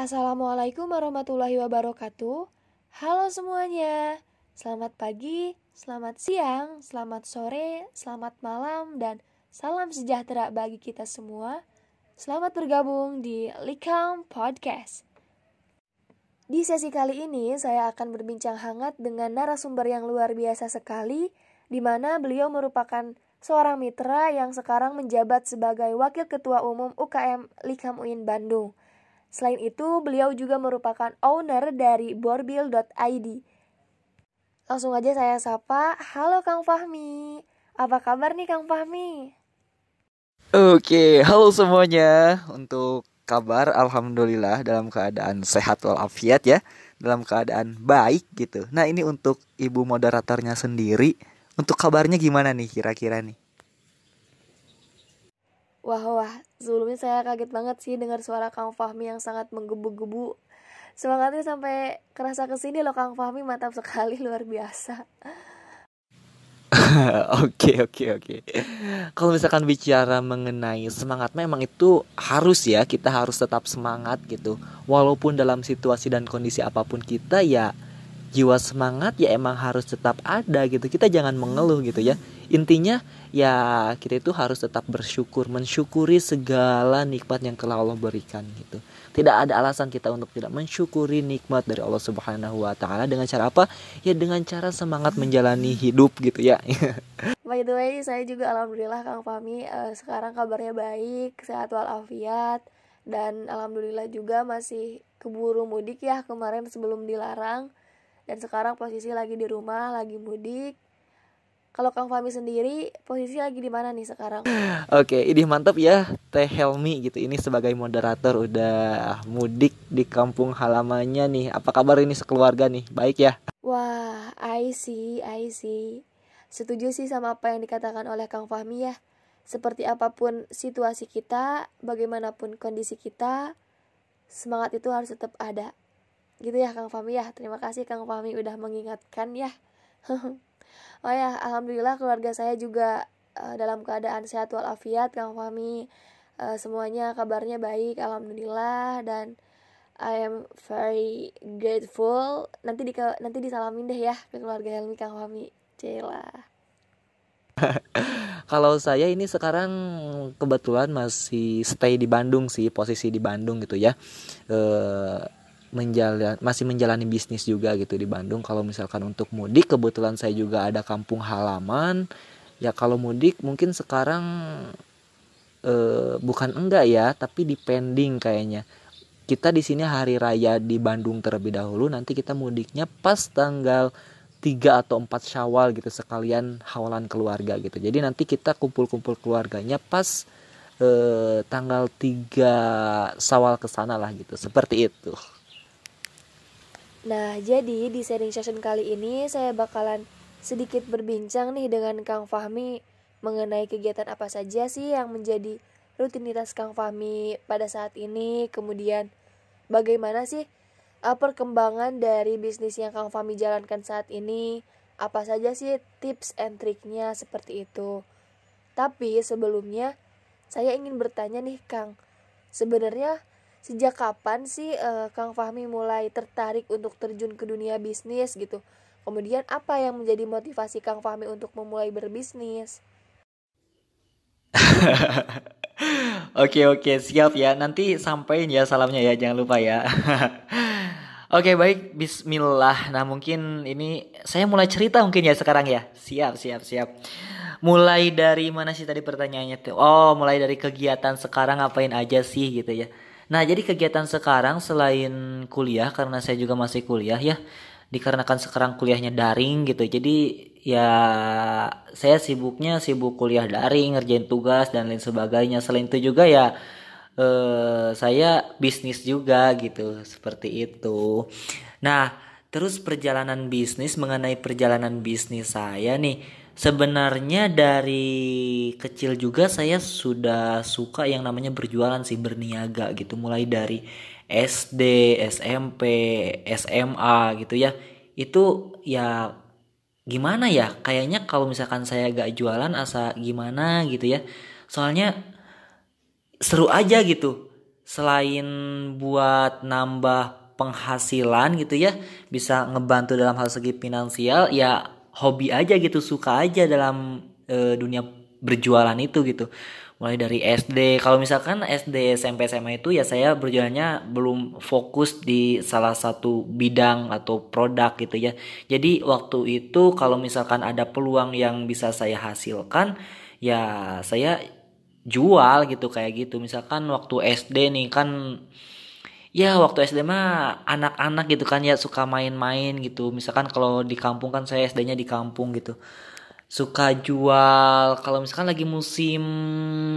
Assalamualaikum warahmatullahi wabarakatuh. Halo semuanya. Selamat pagi, selamat siang, selamat sore, selamat malam dan salam sejahtera bagi kita semua. Selamat bergabung di Likam Podcast. Di sesi kali ini saya akan berbincang hangat dengan narasumber yang luar biasa sekali di mana beliau merupakan seorang mitra yang sekarang menjabat sebagai wakil ketua umum UKM Likam UIN Bandung. Selain itu, beliau juga merupakan owner dari borbil.id. Langsung aja saya sapa, halo Kang Fahmi. Apa kabar nih Kang Fahmi? Oke, halo semuanya. Untuk kabar alhamdulillah dalam keadaan sehat walafiat ya, dalam keadaan baik gitu. Nah, ini untuk ibu moderatornya sendiri, untuk kabarnya gimana nih kira-kira nih? Wah wah, Sebelumnya saya kaget banget sih dengar suara Kang Fahmi yang sangat menggebu-gebu. Semangatnya sampai kerasa ke sini loh Kang Fahmi, mantap sekali luar biasa. Oke oke oke. Kalau misalkan bicara mengenai semangat memang itu harus ya kita harus tetap semangat gitu. Walaupun dalam situasi dan kondisi apapun kita ya jiwa semangat ya emang harus tetap ada gitu kita jangan mengeluh gitu ya intinya ya kita itu harus tetap bersyukur mensyukuri segala nikmat yang telah Allah berikan gitu tidak ada alasan kita untuk tidak mensyukuri nikmat dari Allah Subhanahu wa taala dengan cara apa? Ya dengan cara semangat menjalani hidup gitu ya. By the way, saya juga alhamdulillah Kang Fahmi uh, sekarang kabarnya baik, sehat walafiat dan alhamdulillah juga masih keburu mudik ya kemarin sebelum dilarang dan sekarang posisi lagi di rumah lagi mudik kalau Kang Fami sendiri posisi lagi di mana nih sekarang? Oke, ini mantap ya Teh Helmi gitu. Ini sebagai moderator udah mudik di kampung halamannya nih. Apa kabar ini sekeluarga nih? Baik ya? Wah, I see, I see. Setuju sih sama apa yang dikatakan oleh Kang Fahmi ya. Seperti apapun situasi kita, bagaimanapun kondisi kita, semangat itu harus tetap ada gitu ya Kang Fahmi ya terima kasih Kang Fahmi udah mengingatkan ya oh ya alhamdulillah keluarga saya juga uh, dalam keadaan sehat walafiat Kang Fahmi uh, semuanya kabarnya baik alhamdulillah dan I am very grateful nanti di nanti disalamin deh ya ke keluarga Helmi Kang Fahmi cila kalau saya ini sekarang kebetulan masih stay di Bandung sih posisi di Bandung gitu ya e, menjalan masih menjalani bisnis juga gitu di Bandung kalau misalkan untuk mudik kebetulan saya juga ada kampung halaman ya kalau mudik mungkin sekarang eh, bukan enggak ya tapi depending kayaknya kita di sini hari raya di Bandung terlebih dahulu nanti kita mudiknya pas tanggal 3 atau 4 Syawal gitu sekalian hawalan keluarga gitu. Jadi nanti kita kumpul-kumpul keluarganya pas eh, tanggal 3 Syawal ke sana lah gitu. Seperti itu. Nah, jadi di sharing session kali ini saya bakalan sedikit berbincang nih dengan Kang Fahmi mengenai kegiatan apa saja sih yang menjadi rutinitas Kang Fahmi pada saat ini, kemudian bagaimana sih eh, perkembangan dari bisnis yang Kang Fahmi jalankan saat ini, apa saja sih tips and triknya seperti itu. Tapi sebelumnya saya ingin bertanya nih Kang, sebenarnya sejak kapan sih uh, Kang Fahmi mulai tertarik untuk terjun ke dunia bisnis gitu? Kemudian apa yang menjadi motivasi Kang Fahmi untuk memulai berbisnis? Oke oke siap ya nanti sampaikan ya salamnya ya jangan lupa ya. oke baik Bismillah. Nah mungkin ini saya mulai cerita mungkin ya sekarang ya. Siap siap siap. Mulai dari mana sih tadi pertanyaannya tuh? Oh mulai dari kegiatan sekarang ngapain aja sih gitu ya. Nah, jadi kegiatan sekarang selain kuliah karena saya juga masih kuliah ya, dikarenakan sekarang kuliahnya daring gitu. Jadi ya saya sibuknya sibuk kuliah daring, ngerjain tugas dan lain sebagainya. Selain itu juga ya eh saya bisnis juga gitu, seperti itu. Nah, Terus perjalanan bisnis mengenai perjalanan bisnis saya nih. Sebenarnya dari kecil juga saya sudah suka yang namanya berjualan sih, berniaga gitu. Mulai dari SD, SMP, SMA gitu ya. Itu ya gimana ya? Kayaknya kalau misalkan saya gak jualan asa gimana gitu ya. Soalnya seru aja gitu. Selain buat nambah penghasilan gitu ya bisa ngebantu dalam hal segi finansial ya hobi aja gitu suka aja dalam e, dunia berjualan itu gitu mulai dari SD kalau misalkan SD SMP SMA itu ya saya berjualannya belum fokus di salah satu bidang atau produk gitu ya jadi waktu itu kalau misalkan ada peluang yang bisa saya hasilkan ya saya jual gitu kayak gitu misalkan waktu SD nih kan ya waktu SD mah anak-anak gitu kan ya suka main-main gitu misalkan kalau di kampung kan saya SD-nya di kampung gitu suka jual kalau misalkan lagi musim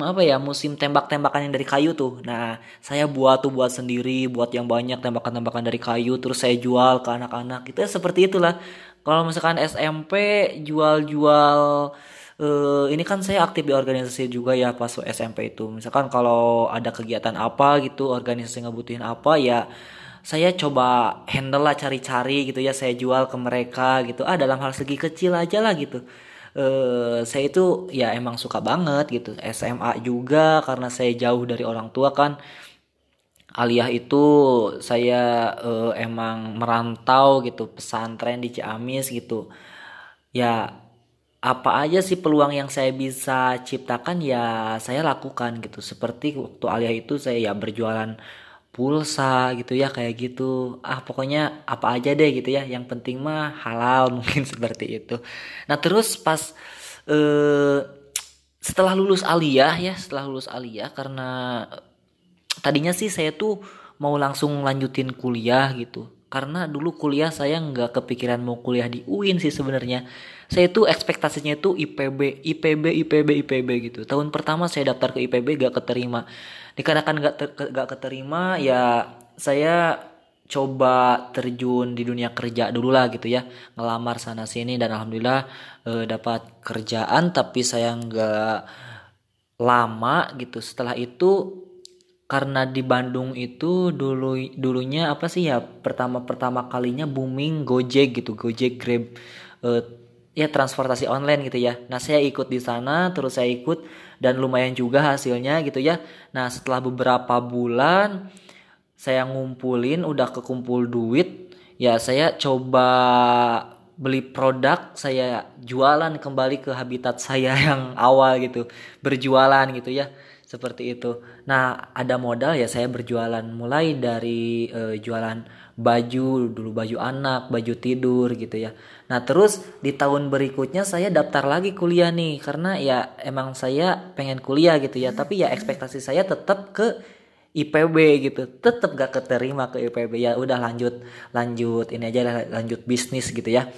apa ya musim tembak-tembakan yang dari kayu tuh nah saya buat tuh buat sendiri buat yang banyak tembakan-tembakan dari kayu terus saya jual ke anak-anak itu ya, seperti itulah kalau misalkan SMP jual-jual uh, ini kan saya aktif di organisasi juga ya pas SMP itu misalkan kalau ada kegiatan apa gitu organisasi ngebutuhin apa ya saya coba handle lah cari-cari gitu ya saya jual ke mereka gitu ah dalam hal segi kecil aja lah gitu Uh, saya itu ya emang suka banget gitu SMA juga karena saya jauh dari orang tua kan aliyah itu saya uh, emang merantau gitu pesantren di Ciamis gitu ya apa aja sih peluang yang saya bisa ciptakan ya saya lakukan gitu seperti waktu alia itu saya ya berjualan pulsa gitu ya kayak gitu ah pokoknya apa aja deh gitu ya yang penting mah halal mungkin seperti itu nah terus pas eh, setelah lulus Alia ya setelah lulus Alia karena eh, tadinya sih saya tuh mau langsung lanjutin kuliah gitu karena dulu kuliah saya nggak kepikiran mau kuliah di UIN sih sebenarnya saya itu ekspektasinya itu IPB IPB IPB IPB gitu tahun pertama saya daftar ke IPB gak keterima dikarenakan gak ter, gak keterima ya saya coba terjun di dunia kerja dulu lah gitu ya ngelamar sana sini dan alhamdulillah e, dapat kerjaan tapi saya gak lama gitu setelah itu karena di Bandung itu dulu dulunya apa sih ya pertama pertama kalinya booming Gojek gitu Gojek Grab eh, ya transportasi online gitu ya. Nah, saya ikut di sana, terus saya ikut dan lumayan juga hasilnya gitu ya. Nah, setelah beberapa bulan saya ngumpulin udah kekumpul duit, ya saya coba beli produk, saya jualan kembali ke habitat saya yang awal gitu, berjualan gitu ya seperti itu. Nah, ada modal ya saya berjualan mulai dari e, jualan baju dulu baju anak, baju tidur gitu ya. Nah, terus di tahun berikutnya saya daftar lagi kuliah nih karena ya emang saya pengen kuliah gitu ya, tapi ya ekspektasi saya tetap ke IPB gitu tetap gak keterima ke IPB ya udah lanjut lanjut ini aja lanjut bisnis gitu ya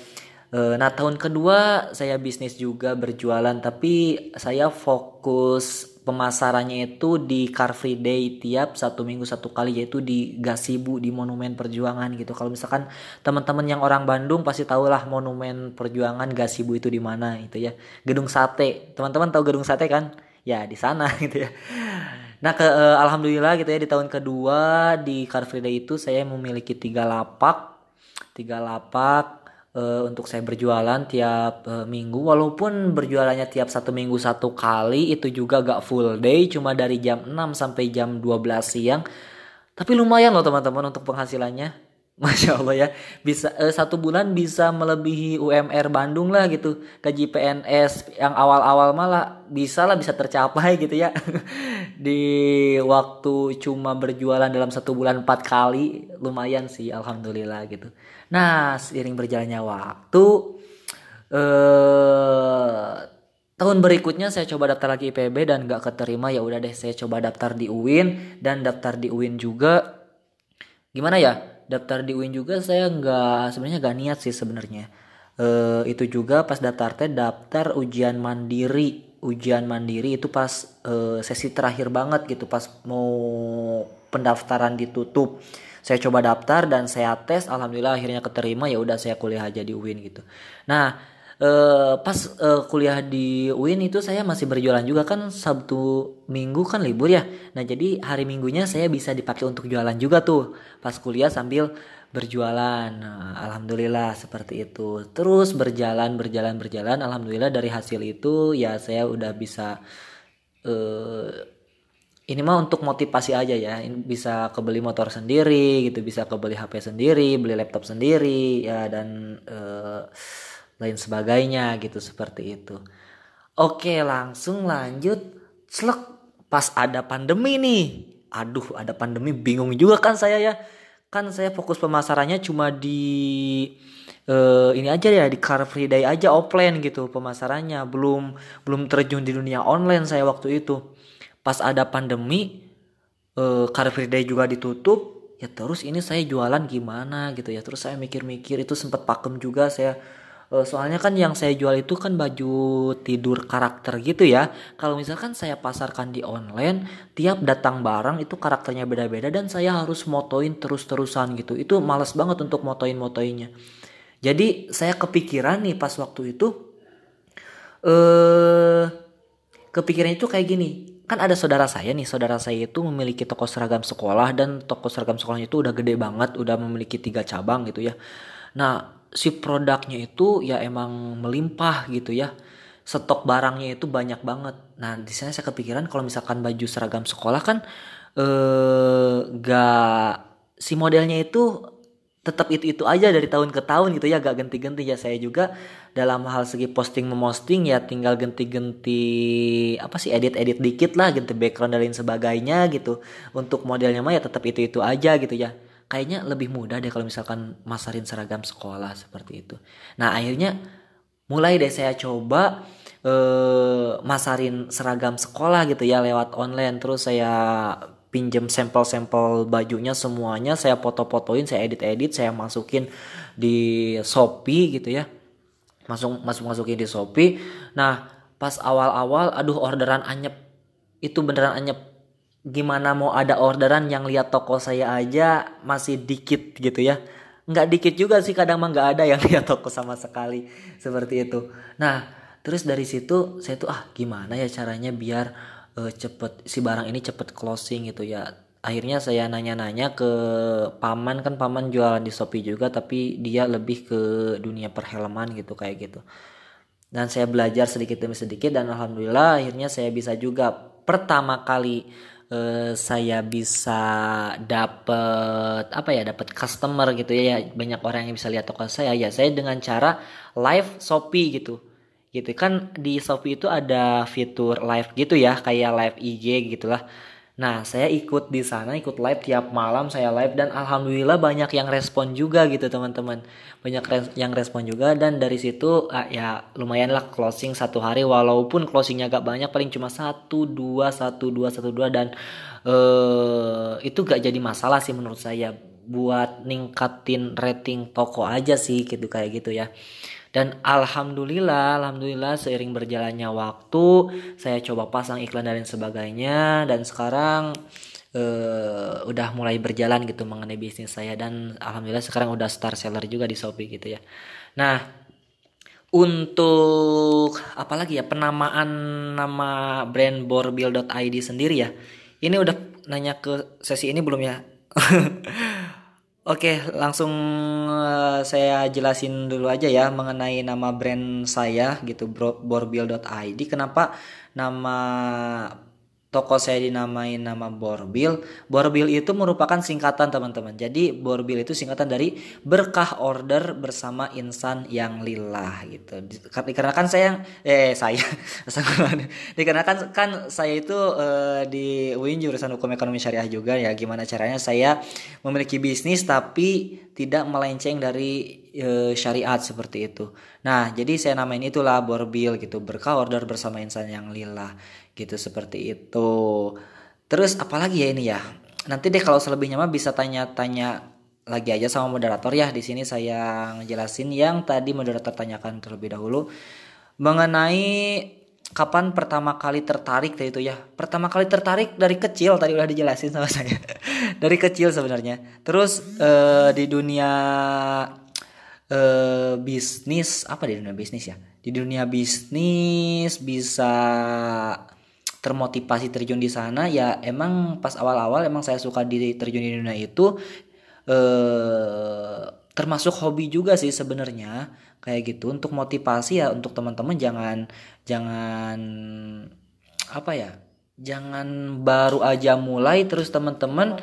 Eh, nah, tahun kedua saya bisnis juga berjualan, tapi saya fokus pemasarannya itu di Car Free Day tiap satu minggu satu kali yaitu di Gasibu di Monumen Perjuangan gitu. Kalau misalkan teman-teman yang orang Bandung pasti lah Monumen Perjuangan Gasibu itu di mana gitu ya. Gedung Sate. Teman-teman tahu Gedung Sate kan? Ya, di sana gitu ya. Nah, ke eh, alhamdulillah gitu ya di tahun kedua di Car Free Day itu saya memiliki tiga lapak tiga lapak Eh, untuk saya berjualan tiap uh, minggu walaupun berjualannya tiap satu minggu satu kali itu juga gak full day cuma dari jam 6 sampai jam 12 siang tapi lumayan loh teman-teman untuk penghasilannya Masya Allah ya bisa eh, satu bulan bisa melebihi UMR Bandung lah gitu gaji PNS yang awal-awal malah bisa lah bisa tercapai gitu ya di waktu cuma berjualan dalam satu bulan empat kali lumayan sih Alhamdulillah gitu Nah, seiring berjalannya waktu eh tahun berikutnya saya coba daftar lagi IPB dan gak keterima ya udah deh saya coba daftar di UIN dan daftar di UIN juga gimana ya daftar di UIN juga saya nggak sebenarnya gak niat sih sebenarnya eh, itu juga pas daftar teh daftar ujian mandiri ujian mandiri itu pas eh, sesi terakhir banget gitu pas mau pendaftaran ditutup saya coba daftar dan saya tes alhamdulillah akhirnya keterima ya udah saya kuliah aja di UIN gitu nah eh, pas eh, kuliah di UIN itu saya masih berjualan juga kan Sabtu Minggu kan libur ya nah jadi hari Minggunya saya bisa dipakai untuk jualan juga tuh pas kuliah sambil berjualan nah, alhamdulillah seperti itu terus berjalan berjalan berjalan alhamdulillah dari hasil itu ya saya udah bisa eh, ini mah untuk motivasi aja ya ini bisa kebeli motor sendiri gitu bisa kebeli HP sendiri beli laptop sendiri ya dan uh, lain sebagainya gitu seperti itu oke langsung lanjut slek pas ada pandemi nih aduh ada pandemi bingung juga kan saya ya kan saya fokus pemasarannya cuma di uh, ini aja ya di Car Free Day aja offline gitu pemasarannya belum belum terjun di dunia online saya waktu itu pas ada pandemi eh, Car Free Day juga ditutup ya terus ini saya jualan gimana gitu ya terus saya mikir-mikir itu sempat pakem juga saya eh, soalnya kan yang saya jual itu kan baju tidur karakter gitu ya kalau misalkan saya pasarkan di online tiap datang barang itu karakternya beda-beda dan saya harus motoin terus-terusan gitu itu males banget untuk motoin-motoinnya jadi saya kepikiran nih pas waktu itu eh kepikiran itu kayak gini kan ada saudara saya nih saudara saya itu memiliki toko seragam sekolah dan toko seragam sekolahnya itu udah gede banget udah memiliki tiga cabang gitu ya nah si produknya itu ya emang melimpah gitu ya stok barangnya itu banyak banget nah di sana saya kepikiran kalau misalkan baju seragam sekolah kan eh gak si modelnya itu tetap itu itu aja dari tahun ke tahun gitu ya gak genti ganti ya saya juga dalam hal segi posting memosting ya tinggal genti ganti apa sih edit-edit dikit lah genti background dan lain sebagainya gitu untuk modelnya mah ya tetap itu itu aja gitu ya kayaknya lebih mudah deh kalau misalkan masarin seragam sekolah seperti itu nah akhirnya mulai deh saya coba eh, masarin seragam sekolah gitu ya lewat online terus saya pinjem sampel-sampel bajunya semuanya saya foto-fotoin saya edit-edit saya masukin di Shopee gitu ya masuk masuk masukin di Shopee nah pas awal-awal aduh orderan anyep itu beneran anyep gimana mau ada orderan yang lihat toko saya aja masih dikit gitu ya nggak dikit juga sih kadang mah nggak ada yang lihat toko sama sekali seperti itu nah terus dari situ saya tuh ah gimana ya caranya biar uh, cepet si barang ini cepet closing gitu ya akhirnya saya nanya-nanya ke paman kan paman jualan di Shopee juga tapi dia lebih ke dunia perhelman gitu kayak gitu dan saya belajar sedikit demi sedikit dan alhamdulillah akhirnya saya bisa juga pertama kali eh, saya bisa dapet apa ya dapat customer gitu ya, ya banyak orang yang bisa lihat toko saya ya saya dengan cara live Shopee gitu gitu kan di Shopee itu ada fitur live gitu ya kayak live IG gitulah nah saya ikut di sana ikut live tiap malam saya live dan alhamdulillah banyak yang respon juga gitu teman-teman banyak res yang respon juga dan dari situ uh, ya lumayan lah closing satu hari walaupun closingnya agak banyak paling cuma satu dua satu dua satu dua dan eh, itu gak jadi masalah sih menurut saya buat ningkatin rating toko aja sih gitu kayak gitu ya dan alhamdulillah, alhamdulillah seiring berjalannya waktu saya coba pasang iklan dan lain sebagainya dan sekarang Uh, udah mulai berjalan gitu mengenai bisnis saya dan alhamdulillah sekarang udah star seller juga di Shopee gitu ya. Nah, untuk apalagi ya penamaan nama brand borbil.id sendiri ya. Ini udah nanya ke sesi ini belum ya? Oke, langsung eh, saya jelasin dulu aja ya mengenai nama brand saya gitu borbil.id. Kenapa nama toko saya dinamain nama Borbil. Borbil itu merupakan singkatan teman-teman. Jadi Borbil itu singkatan dari berkah order bersama insan yang lillah gitu. Dikarenakan saya eh saya dikarenakan kan saya itu eh, di UIN jurusan Hukum Ekonomi Syariah juga ya. Gimana caranya saya memiliki bisnis tapi tidak melenceng dari e, syariat seperti itu. Nah, jadi saya namain itulah borbil gitu, berkah order bersama insan yang lila gitu seperti itu. Terus apalagi ya ini ya. Nanti deh kalau selebihnya mah bisa tanya-tanya lagi aja sama moderator ya. Di sini saya ngejelasin yang tadi moderator tanyakan terlebih dahulu mengenai kapan pertama kali tertarik tadi itu ya pertama kali tertarik dari kecil tadi udah dijelasin sama saya dari kecil sebenarnya terus uh, di dunia uh, bisnis apa di dunia bisnis ya di dunia bisnis bisa termotivasi terjun di sana ya emang pas awal-awal emang saya suka di terjun di dunia itu eh termasuk hobi juga sih sebenarnya kayak gitu untuk motivasi ya untuk teman-teman jangan jangan apa ya jangan baru aja mulai terus teman-teman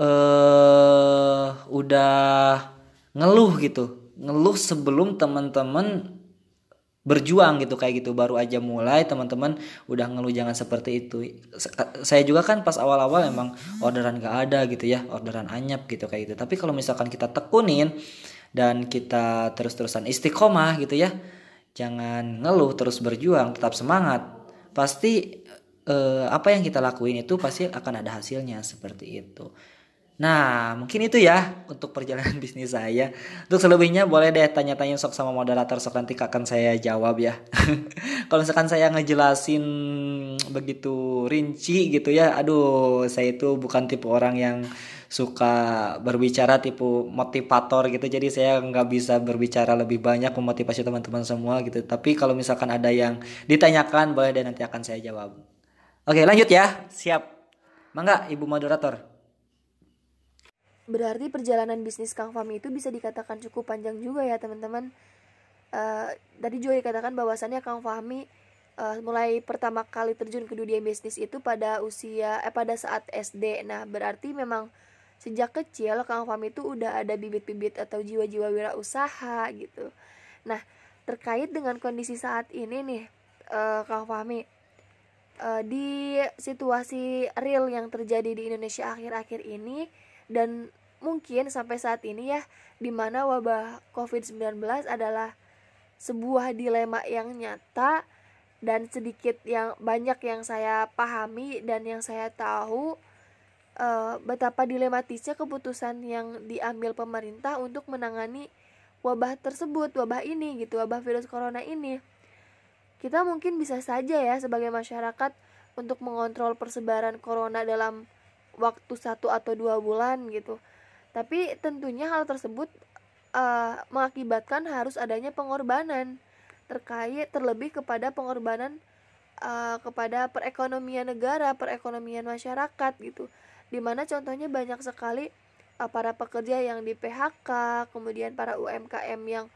eh uh, udah ngeluh gitu ngeluh sebelum teman-teman berjuang gitu kayak gitu baru aja mulai teman-teman udah ngeluh jangan seperti itu eh, saya juga kan pas awal-awal emang orderan gak ada gitu ya orderan anyap gitu kayak gitu tapi kalau misalkan kita tekunin dan kita terus-terusan istiqomah gitu ya jangan ngeluh terus berjuang tetap semangat pasti eh, apa yang kita lakuin itu pasti akan ada hasilnya seperti itu Nah, mungkin itu ya untuk perjalanan bisnis saya. Untuk selebihnya boleh deh tanya-tanya sok sama moderator sok nanti akan saya jawab ya. Kalau misalkan saya ngejelasin begitu rinci gitu ya, aduh saya itu bukan tipe orang yang suka berbicara tipe motivator gitu jadi saya nggak bisa berbicara lebih banyak memotivasi teman-teman semua gitu tapi kalau misalkan ada yang ditanyakan boleh dan nanti akan saya jawab oke lanjut ya siap mangga ibu moderator Berarti perjalanan bisnis Kang Fami itu bisa dikatakan cukup panjang juga ya teman-teman. Uh, tadi juga dikatakan bahwasannya Kang Fami uh, eh, mulai pertama kali terjun ke dunia bisnis itu pada usia eh pada saat SD. Nah berarti memang sejak kecil Kang Fahmi itu udah ada bibit-bibit atau jiwa-jiwa wirausaha gitu. Nah, terkait dengan kondisi saat ini nih, uh, Kang Fahmi uh, di situasi real yang terjadi di Indonesia akhir-akhir ini dan mungkin sampai saat ini ya di mana wabah COVID-19 adalah sebuah dilema yang nyata dan sedikit yang banyak yang saya pahami dan yang saya tahu uh, betapa dilematisnya keputusan yang diambil pemerintah untuk menangani wabah tersebut, wabah ini gitu, wabah virus corona ini. Kita mungkin bisa saja ya sebagai masyarakat untuk mengontrol persebaran corona dalam waktu satu atau dua bulan gitu. Tapi tentunya hal tersebut uh, mengakibatkan harus adanya pengorbanan terkait terlebih kepada pengorbanan uh, kepada perekonomian negara, perekonomian masyarakat gitu dimana contohnya banyak sekali eh, para pekerja yang di PHK, kemudian para UMKM yang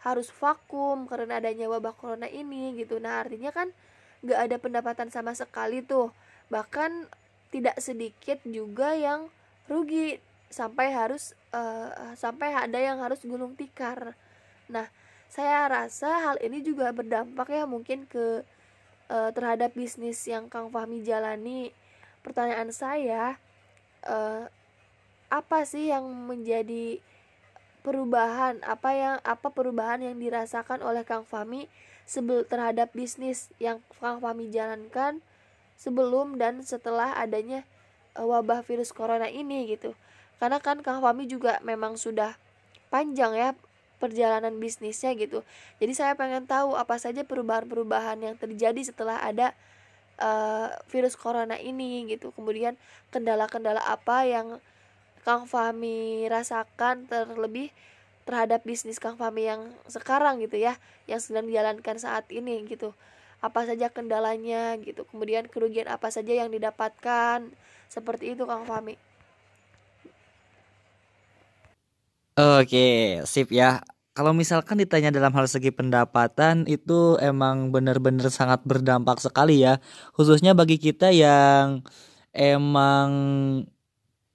harus vakum karena adanya wabah corona ini gitu. Nah artinya kan nggak ada pendapatan sama sekali tuh, bahkan tidak sedikit juga yang rugi sampai harus uh, sampai ada yang harus gulung tikar. Nah saya rasa hal ini juga berdampak ya mungkin ke uh, terhadap bisnis yang Kang Fahmi jalani. Pertanyaan saya, uh, apa sih yang menjadi perubahan apa yang apa perubahan yang dirasakan oleh Kang Fami sebel terhadap bisnis yang Kang Fami jalankan sebelum dan setelah adanya eh, wabah virus corona ini gitu. Karena kan Kang Fami juga memang sudah panjang ya perjalanan bisnisnya gitu. Jadi saya pengen tahu apa saja perubahan-perubahan yang terjadi setelah ada uh, virus corona ini gitu kemudian kendala-kendala apa yang Kang Fahmi rasakan terlebih terhadap bisnis Kang Fahmi yang sekarang gitu ya yang sedang dijalankan saat ini gitu apa saja kendalanya gitu kemudian kerugian apa saja yang didapatkan seperti itu Kang Fahmi Oke, sip ya. Kalau misalkan ditanya dalam hal segi pendapatan itu emang benar-benar sangat berdampak sekali ya, khususnya bagi kita yang emang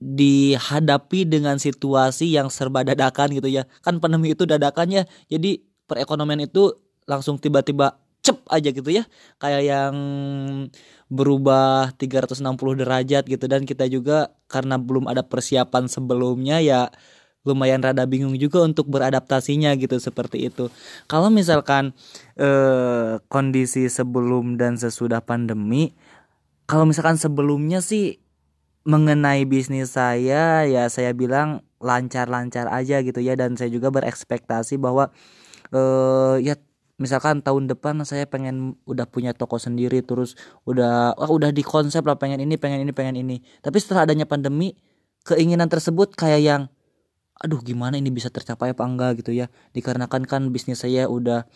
dihadapi dengan situasi yang serba dadakan gitu ya. Kan pandemi itu dadakannya. Jadi perekonomian itu langsung tiba-tiba cep aja gitu ya. Kayak yang berubah 360 derajat gitu dan kita juga karena belum ada persiapan sebelumnya ya lumayan rada bingung juga untuk beradaptasinya gitu seperti itu. Kalau misalkan eh, kondisi sebelum dan sesudah pandemi, kalau misalkan sebelumnya sih mengenai bisnis saya ya saya bilang lancar-lancar aja gitu ya dan saya juga berekspektasi bahwa eh, ya misalkan tahun depan saya pengen udah punya toko sendiri terus udah wah udah di konsep lah pengen ini pengen ini pengen ini tapi setelah adanya pandemi keinginan tersebut kayak yang aduh gimana ini bisa tercapai apa enggak gitu ya dikarenakan kan bisnis saya udah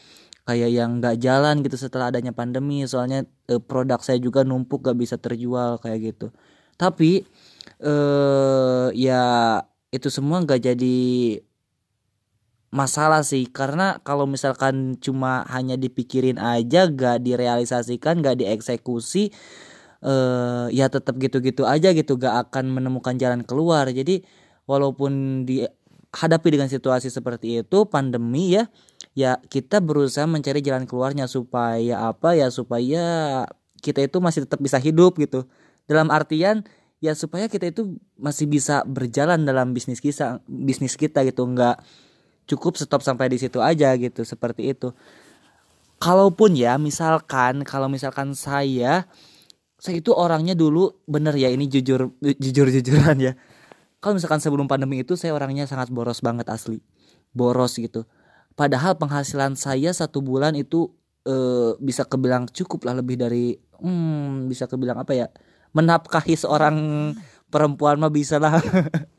kayak yang nggak jalan gitu setelah adanya pandemi soalnya e, produk saya juga numpuk gak bisa terjual kayak gitu tapi eh ya itu semua nggak jadi masalah sih karena kalau misalkan cuma hanya dipikirin aja gak direalisasikan gak dieksekusi eh ya tetap gitu-gitu aja gitu gak akan menemukan jalan keluar jadi walaupun dihadapi dengan situasi seperti itu pandemi ya ya kita berusaha mencari jalan keluarnya supaya apa ya supaya kita itu masih tetap bisa hidup gitu dalam artian ya supaya kita itu masih bisa berjalan dalam bisnis kita bisnis kita gitu nggak cukup stop sampai di situ aja gitu seperti itu kalaupun ya misalkan kalau misalkan saya saya itu orangnya dulu bener ya ini jujur jujur jujuran ya kalau misalkan sebelum pandemi itu saya orangnya sangat boros banget asli boros gitu padahal penghasilan saya satu bulan itu e, bisa kebilang cukup lah lebih dari hmm, bisa kebilang apa ya menapkahi seorang perempuan mah bisa lah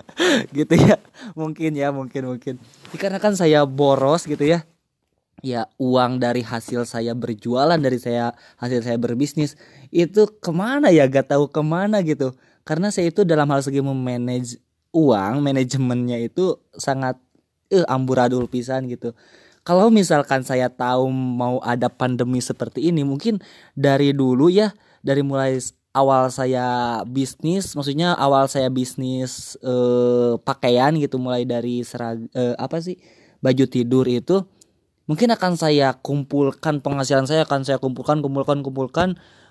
gitu ya mungkin ya mungkin mungkin Karena kan saya boros gitu ya ya uang dari hasil saya berjualan dari saya hasil saya berbisnis itu kemana ya gak tahu kemana gitu karena saya itu dalam hal segi memanage uang manajemennya itu sangat eh amburadul pisan gitu kalau misalkan saya tahu mau ada pandemi seperti ini mungkin dari dulu ya dari mulai awal saya bisnis maksudnya awal saya bisnis eh, pakaian gitu mulai dari serag eh, apa sih baju tidur itu mungkin akan saya kumpulkan penghasilan saya akan saya kumpulkan kumpulkan kumpulkan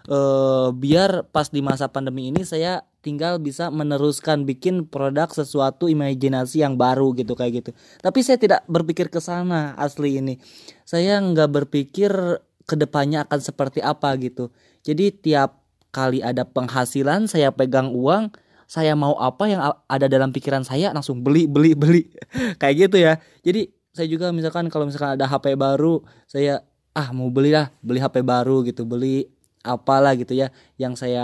eh, biar pas di masa pandemi ini saya tinggal bisa meneruskan bikin produk sesuatu imajinasi yang baru gitu kayak gitu tapi saya tidak berpikir ke sana asli ini saya nggak berpikir kedepannya akan seperti apa gitu jadi tiap kali ada penghasilan saya pegang uang saya mau apa yang ada dalam pikiran saya langsung beli beli beli kayak gitu ya jadi saya juga misalkan kalau misalkan ada HP baru saya ah mau belilah beli HP baru gitu beli apalah gitu ya yang saya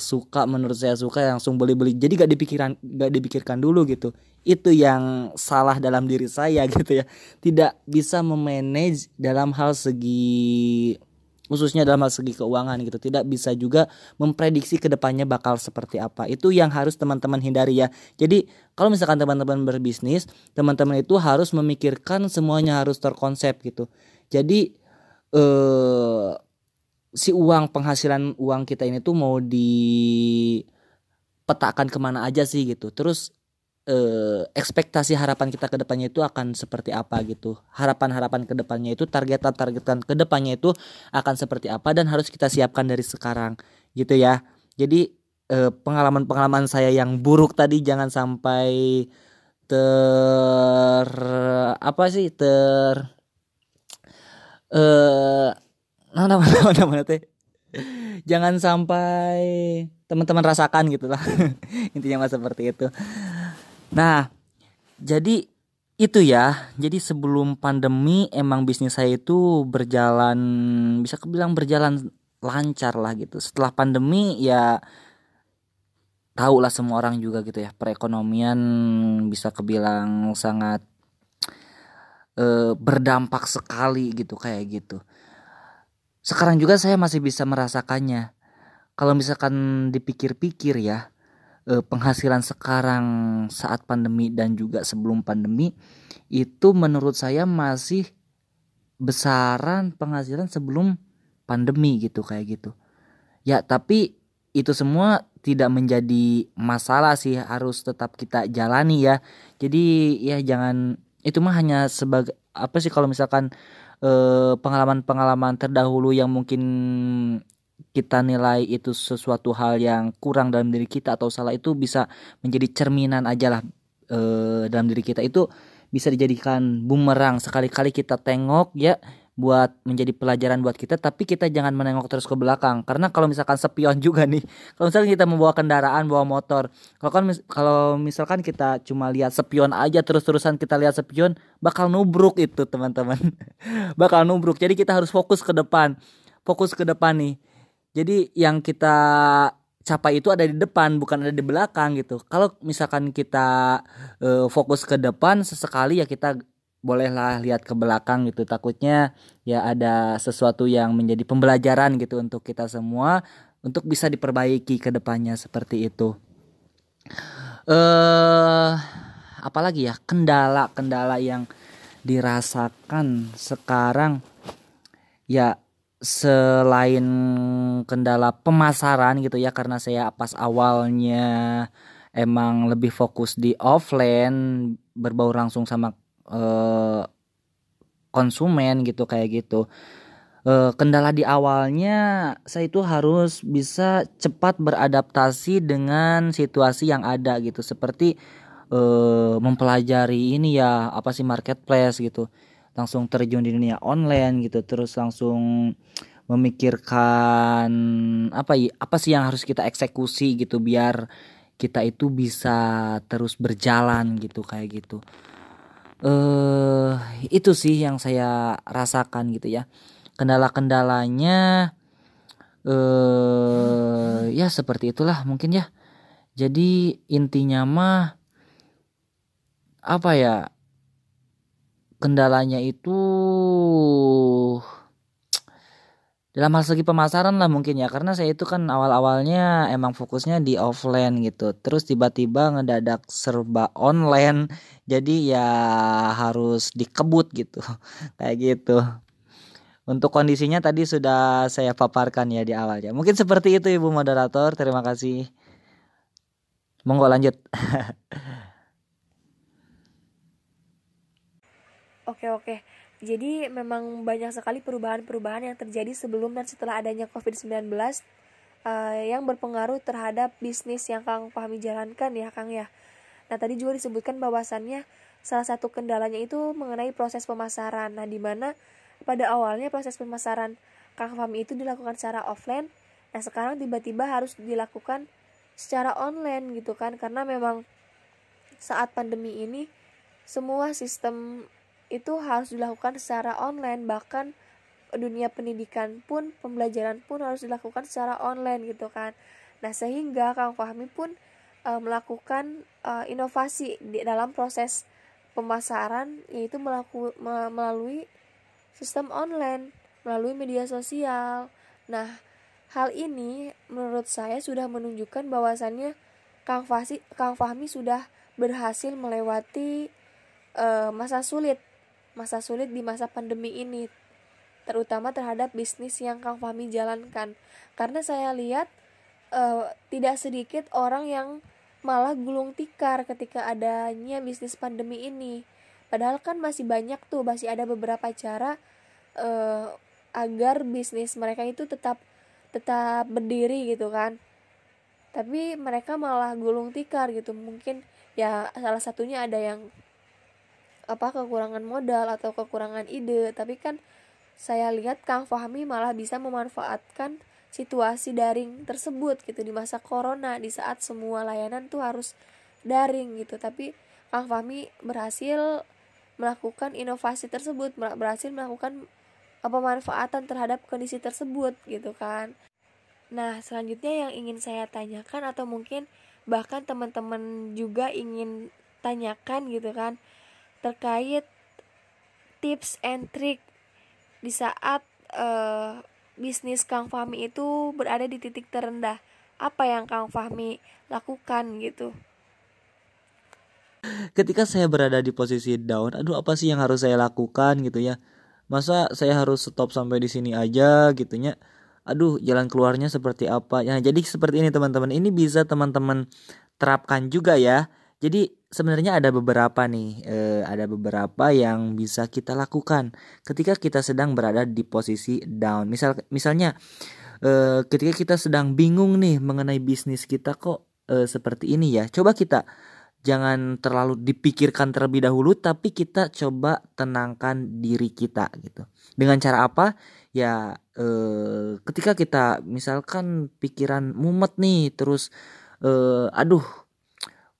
suka menurut saya suka langsung beli-beli jadi gak dipikiran gak dipikirkan dulu gitu itu yang salah dalam diri saya gitu ya tidak bisa memanage dalam hal segi khususnya dalam hal segi keuangan gitu tidak bisa juga memprediksi kedepannya bakal seperti apa itu yang harus teman-teman hindari ya jadi kalau misalkan teman-teman berbisnis teman-teman itu harus memikirkan semuanya harus terkonsep gitu jadi eh si uang penghasilan uang kita ini tuh mau di petakan kemana aja sih gitu terus eh, ekspektasi harapan kita ke depannya itu akan seperti apa gitu harapan-harapan ke depannya itu targetan-targetan ke depannya itu akan seperti apa dan harus kita siapkan dari sekarang gitu ya jadi eh, pengalaman-pengalaman saya yang buruk tadi jangan sampai ter apa sih ter eh nah nah nah nah, nah teh jangan sampai teman-teman rasakan gitu lah intinya mas seperti itu nah jadi itu ya jadi sebelum pandemi emang bisnis saya itu berjalan bisa kebilang berjalan lancar lah gitu setelah pandemi ya tahu lah semua orang juga gitu ya perekonomian bisa kebilang sangat e, berdampak sekali gitu kayak gitu sekarang juga saya masih bisa merasakannya. Kalau misalkan dipikir-pikir ya, eh, penghasilan sekarang saat pandemi dan juga sebelum pandemi itu menurut saya masih besaran penghasilan sebelum pandemi gitu kayak gitu. Ya, tapi itu semua tidak menjadi masalah sih harus tetap kita jalani ya. Jadi ya jangan itu mah hanya sebagai apa sih kalau misalkan Eh, pengalaman-pengalaman terdahulu yang mungkin kita nilai itu sesuatu hal yang kurang dalam diri kita atau salah itu bisa menjadi cerminan aja lah e, dalam diri kita itu bisa dijadikan bumerang sekali-kali kita tengok ya buat menjadi pelajaran buat kita tapi kita jangan menengok terus ke belakang karena kalau misalkan sepion juga nih kalau misalkan kita membawa kendaraan bawa motor kalau kan mis kalau misalkan kita cuma lihat sepion aja terus-terusan kita lihat sepion bakal nubruk itu teman-teman bakal nubruk jadi kita harus fokus ke depan fokus ke depan nih jadi yang kita capai itu ada di depan bukan ada di belakang gitu kalau misalkan kita uh, fokus ke depan sesekali ya kita bolehlah lihat ke belakang gitu takutnya ya ada sesuatu yang menjadi pembelajaran gitu untuk kita semua untuk bisa diperbaiki ke depannya seperti itu. Eh apalagi ya kendala-kendala yang dirasakan sekarang ya selain kendala pemasaran gitu ya karena saya pas awalnya emang lebih fokus di offline berbau langsung sama uh, konsumen gitu kayak gitu eh, kendala di awalnya saya itu harus bisa cepat beradaptasi dengan situasi yang ada gitu seperti uh, mempelajari ini ya apa sih marketplace gitu langsung terjun di dunia online gitu terus langsung memikirkan apa ya apa sih yang harus kita eksekusi gitu biar kita itu bisa terus berjalan gitu kayak gitu eh itu sih yang saya rasakan gitu ya kendala-kendalanya eh ya seperti itulah mungkin ya jadi intinya mah apa ya kendalanya itu dalam hal segi pemasaran lah mungkin ya karena saya itu kan awal-awalnya emang fokusnya di offline gitu terus tiba-tiba ngedadak serba online jadi ya harus dikebut gitu kayak gitu untuk kondisinya tadi sudah saya paparkan ya di awal awalnya mungkin seperti itu ibu moderator terima kasih monggo lanjut oke oke jadi memang banyak sekali perubahan-perubahan yang terjadi sebelum dan setelah adanya COVID-19 uh, eh, yang berpengaruh terhadap bisnis yang Kang Fahmi jalankan ya Kang ya. Nah tadi juga disebutkan bahwasannya salah satu kendalanya itu mengenai proses pemasaran. Nah di mana pada awalnya proses pemasaran Kang Fahmi itu dilakukan secara offline. Nah sekarang tiba-tiba harus dilakukan secara online gitu kan karena memang saat pandemi ini semua sistem itu harus dilakukan secara online bahkan dunia pendidikan pun pembelajaran pun harus dilakukan secara online gitu kan nah sehingga kang Fahmi pun e, melakukan e, inovasi di dalam proses pemasaran yaitu melaku, melalui sistem online melalui media sosial nah hal ini menurut saya sudah menunjukkan bahwasannya kang Fahmi, kang Fahmi sudah berhasil melewati e, masa sulit masa sulit di masa pandemi ini, terutama terhadap bisnis yang Kang Fahmi jalankan. Karena saya lihat uh, tidak sedikit orang yang malah gulung tikar ketika adanya bisnis pandemi ini. Padahal kan masih banyak tuh, masih ada beberapa cara uh, agar bisnis mereka itu tetap tetap berdiri gitu kan. Tapi mereka malah gulung tikar gitu. Mungkin ya salah satunya ada yang apa kekurangan modal atau kekurangan ide tapi kan saya lihat Kang Fahmi malah bisa memanfaatkan situasi daring tersebut gitu di masa corona di saat semua layanan tuh harus daring gitu tapi Kang Fahmi berhasil melakukan inovasi tersebut berhasil melakukan eh, pemanfaatan terhadap kondisi tersebut gitu kan nah selanjutnya yang ingin saya tanyakan atau mungkin bahkan teman-teman juga ingin tanyakan gitu kan terkait tips and trick di saat uh, bisnis Kang Fahmi itu berada di titik terendah. Apa yang Kang Fahmi lakukan gitu? Ketika saya berada di posisi down, aduh apa sih yang harus saya lakukan gitu ya? Masa saya harus stop sampai di sini aja gitu ya? Aduh, jalan keluarnya seperti apa? Ya, jadi seperti ini teman-teman. Ini bisa teman-teman terapkan juga ya jadi sebenarnya ada beberapa nih, eh, ada beberapa yang bisa kita lakukan ketika kita sedang berada di posisi down. Misal misalnya eh, ketika kita sedang bingung nih mengenai bisnis kita kok eh, seperti ini ya. Coba kita jangan terlalu dipikirkan terlebih dahulu tapi kita coba tenangkan diri kita gitu dengan cara apa ya e, ketika kita misalkan pikiran mumet nih terus eh, aduh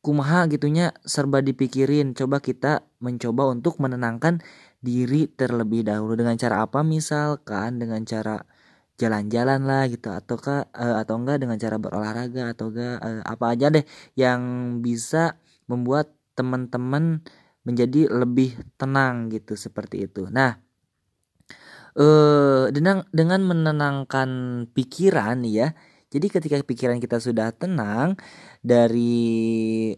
kumaha gitunya serba dipikirin coba kita mencoba untuk menenangkan diri terlebih dahulu dengan cara apa misalkan dengan cara jalan-jalan lah gitu ataukah uh, atau enggak dengan cara berolahraga atau enggak uh, apa aja deh yang bisa membuat teman-teman menjadi lebih tenang gitu seperti itu nah eh dengan dengan menenangkan pikiran ya jadi ketika pikiran kita sudah tenang dari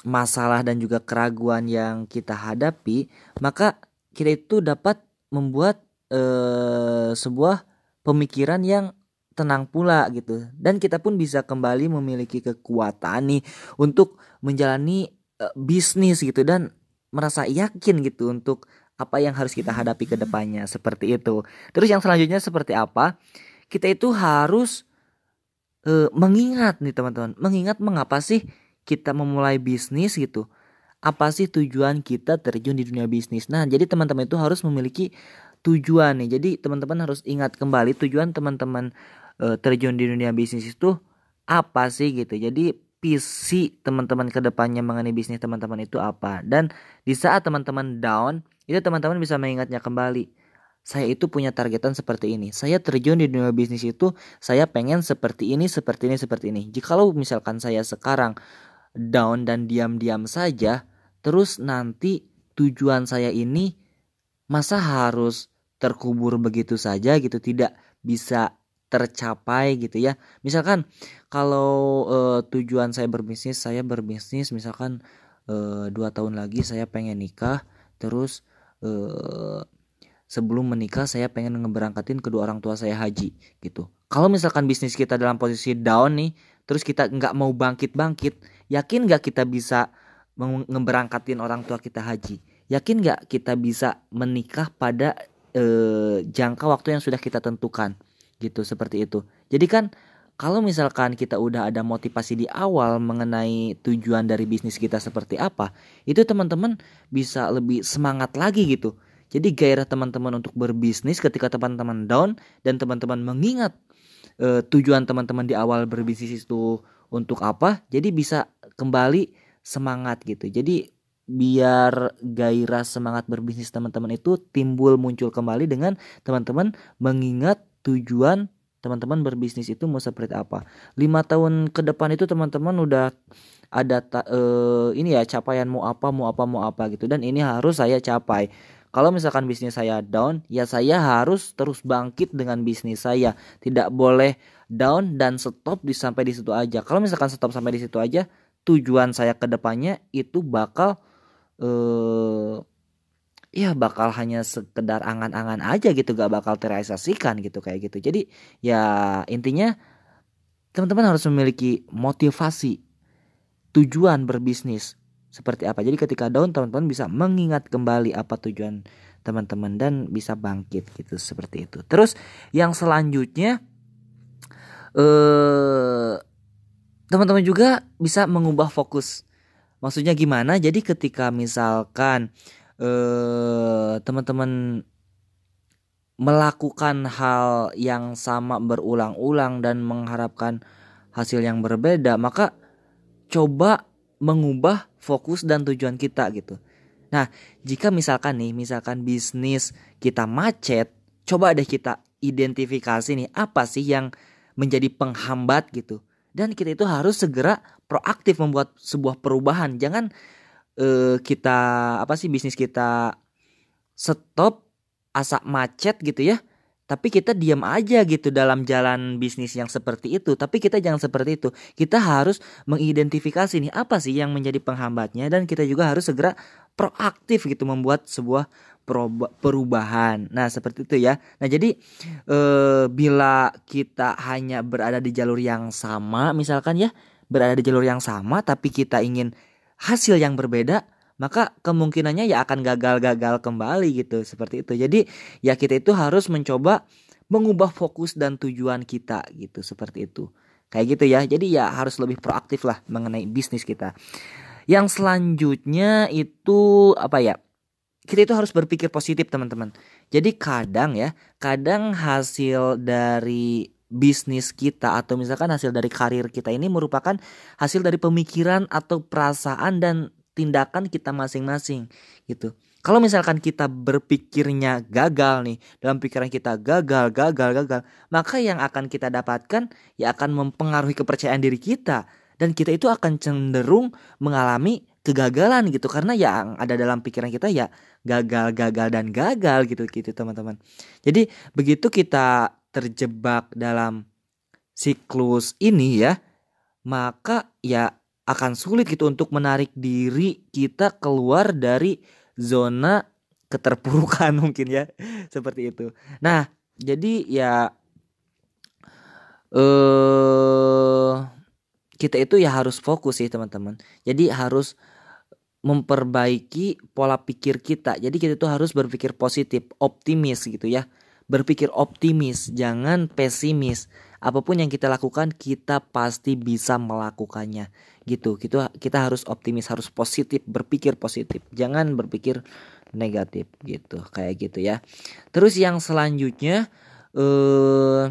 masalah dan juga keraguan yang kita hadapi, maka kita itu dapat membuat eh, sebuah pemikiran yang tenang pula gitu. Dan kita pun bisa kembali memiliki kekuatan nih untuk menjalani eh, bisnis gitu dan merasa yakin gitu untuk apa yang harus kita hadapi ke depannya seperti itu. Terus yang selanjutnya seperti apa? Kita itu harus e, mengingat nih teman-teman, mengingat mengapa sih kita memulai bisnis gitu. Apa sih tujuan kita terjun di dunia bisnis? Nah, jadi teman-teman itu harus memiliki tujuan nih. Jadi teman-teman harus ingat kembali tujuan teman-teman e, terjun di dunia bisnis itu apa sih gitu. Jadi visi teman-teman ke depannya mengenai bisnis teman-teman itu apa. Dan di saat teman-teman down, itu teman-teman bisa mengingatnya kembali saya itu punya targetan seperti ini. Saya terjun di dunia bisnis itu, saya pengen seperti ini, seperti ini, seperti ini. Jikalau misalkan saya sekarang down dan diam-diam saja, terus nanti tujuan saya ini masa harus terkubur begitu saja gitu, tidak bisa tercapai gitu ya. Misalkan kalau e, tujuan saya berbisnis, saya berbisnis misalkan e, dua tahun lagi saya pengen nikah, terus eh, sebelum menikah saya pengen ngeberangkatin kedua orang tua saya haji gitu. Kalau misalkan bisnis kita dalam posisi down nih, terus kita nggak mau bangkit bangkit, yakin nggak kita bisa ngeberangkatin orang tua kita haji? Yakin nggak kita bisa menikah pada e, jangka waktu yang sudah kita tentukan? Gitu seperti itu. Jadi kan kalau misalkan kita udah ada motivasi di awal mengenai tujuan dari bisnis kita seperti apa, itu teman-teman bisa lebih semangat lagi gitu jadi gairah teman-teman untuk berbisnis ketika teman-teman down dan teman-teman mengingat e, tujuan teman-teman di awal berbisnis itu untuk apa, jadi bisa kembali semangat gitu. Jadi biar gairah semangat berbisnis teman-teman itu timbul muncul kembali dengan teman-teman mengingat tujuan teman-teman berbisnis itu mau seperti apa. Lima tahun ke depan itu teman-teman udah ada ta, e, ini ya capaian mau apa mau apa mau apa gitu dan ini harus saya capai kalau misalkan bisnis saya down, ya saya harus terus bangkit dengan bisnis saya. Tidak boleh down dan stop di sampai di situ aja. Kalau misalkan stop sampai di situ aja, tujuan saya ke depannya itu bakal eh ya bakal hanya sekedar angan-angan aja gitu, gak bakal terrealisasikan gitu kayak gitu. Jadi ya intinya teman-teman harus memiliki motivasi tujuan berbisnis seperti apa. Jadi ketika down teman-teman bisa mengingat kembali apa tujuan teman-teman dan bisa bangkit gitu seperti itu. Terus yang selanjutnya eh teman-teman juga bisa mengubah fokus. Maksudnya gimana? Jadi ketika misalkan eh teman-teman melakukan hal yang sama berulang-ulang dan mengharapkan hasil yang berbeda, maka coba mengubah fokus dan tujuan kita gitu. Nah, jika misalkan nih, misalkan bisnis kita macet, coba deh kita identifikasi nih apa sih yang menjadi penghambat gitu. Dan kita itu harus segera proaktif membuat sebuah perubahan. Jangan eh, kita apa sih bisnis kita stop asap macet gitu ya tapi kita diam aja gitu dalam jalan bisnis yang seperti itu tapi kita jangan seperti itu kita harus mengidentifikasi nih apa sih yang menjadi penghambatnya dan kita juga harus segera proaktif gitu membuat sebuah perubahan nah seperti itu ya nah jadi e, bila kita hanya berada di jalur yang sama misalkan ya berada di jalur yang sama tapi kita ingin hasil yang berbeda maka kemungkinannya ya akan gagal-gagal kembali gitu seperti itu. Jadi ya kita itu harus mencoba mengubah fokus dan tujuan kita gitu seperti itu. Kayak gitu ya. Jadi ya harus lebih proaktif lah mengenai bisnis kita. Yang selanjutnya itu apa ya? Kita itu harus berpikir positif, teman-teman. Jadi kadang ya, kadang hasil dari bisnis kita atau misalkan hasil dari karir kita ini merupakan hasil dari pemikiran atau perasaan dan tindakan kita masing-masing gitu. Kalau misalkan kita berpikirnya gagal nih, dalam pikiran kita gagal, gagal, gagal, maka yang akan kita dapatkan ya akan mempengaruhi kepercayaan diri kita dan kita itu akan cenderung mengalami kegagalan gitu karena yang ada dalam pikiran kita ya gagal, gagal dan gagal gitu gitu teman-teman. Jadi begitu kita terjebak dalam siklus ini ya, maka ya akan sulit gitu untuk menarik diri kita keluar dari zona keterpurukan mungkin ya seperti itu. Nah, jadi ya eh kita itu ya harus fokus sih teman-teman. Jadi harus memperbaiki pola pikir kita. Jadi kita itu harus berpikir positif, optimis gitu ya. Berpikir optimis, jangan pesimis. Apapun yang kita lakukan, kita pasti bisa melakukannya gitu gitu kita harus optimis harus positif berpikir positif jangan berpikir negatif gitu kayak gitu ya terus yang selanjutnya eh,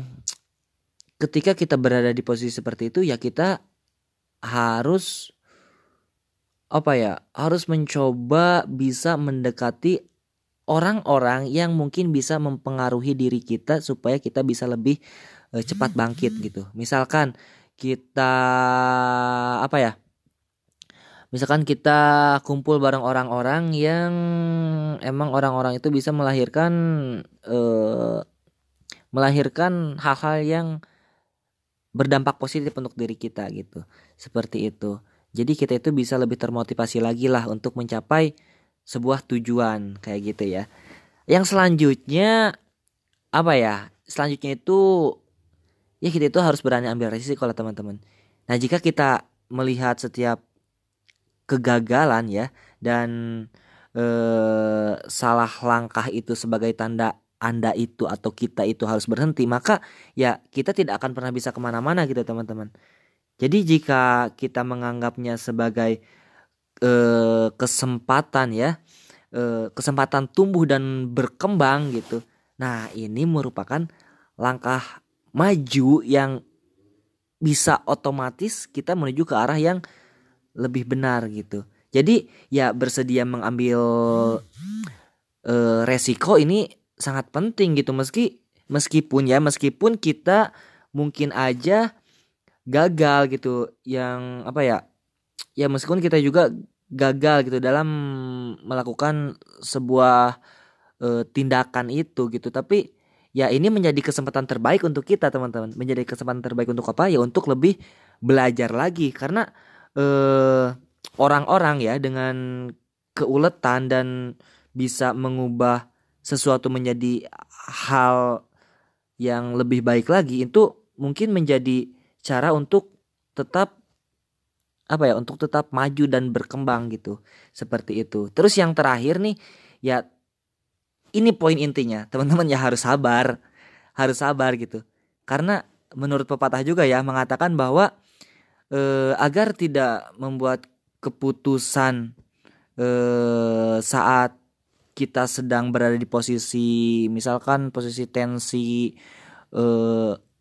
ketika kita berada di posisi seperti itu ya kita harus apa ya harus mencoba bisa mendekati orang-orang yang mungkin bisa mempengaruhi diri kita supaya kita bisa lebih eh, cepat bangkit gitu misalkan kita apa ya? Misalkan kita kumpul bareng orang-orang yang emang orang-orang itu bisa melahirkan eh, melahirkan hal-hal yang berdampak positif untuk diri kita gitu. Seperti itu. Jadi kita itu bisa lebih termotivasi lagi lah untuk mencapai sebuah tujuan kayak gitu ya. Yang selanjutnya apa ya? Selanjutnya itu ya kita itu harus berani ambil resiko lah teman-teman. Nah jika kita melihat setiap kegagalan ya dan eh, salah langkah itu sebagai tanda anda itu atau kita itu harus berhenti maka ya kita tidak akan pernah bisa kemana-mana gitu teman-teman. Jadi jika kita menganggapnya sebagai eh, kesempatan ya eh, kesempatan tumbuh dan berkembang gitu. Nah ini merupakan langkah maju yang bisa otomatis kita menuju ke arah yang lebih benar gitu. Jadi ya bersedia mengambil uh, resiko ini sangat penting gitu meski meskipun ya meskipun kita mungkin aja gagal gitu yang apa ya ya meskipun kita juga gagal gitu dalam melakukan sebuah uh, tindakan itu gitu tapi ya ini menjadi kesempatan terbaik untuk kita teman-teman menjadi kesempatan terbaik untuk apa ya untuk lebih belajar lagi karena orang eh, orang-orang ya dengan keuletan dan bisa mengubah sesuatu menjadi hal yang lebih baik lagi itu mungkin menjadi cara untuk tetap apa ya untuk tetap maju dan berkembang gitu seperti itu terus yang terakhir nih ya ini poin intinya teman-teman ya harus sabar harus sabar gitu karena menurut pepatah juga ya mengatakan bahwa e, agar tidak membuat keputusan e, saat kita sedang berada di posisi misalkan posisi tensi e,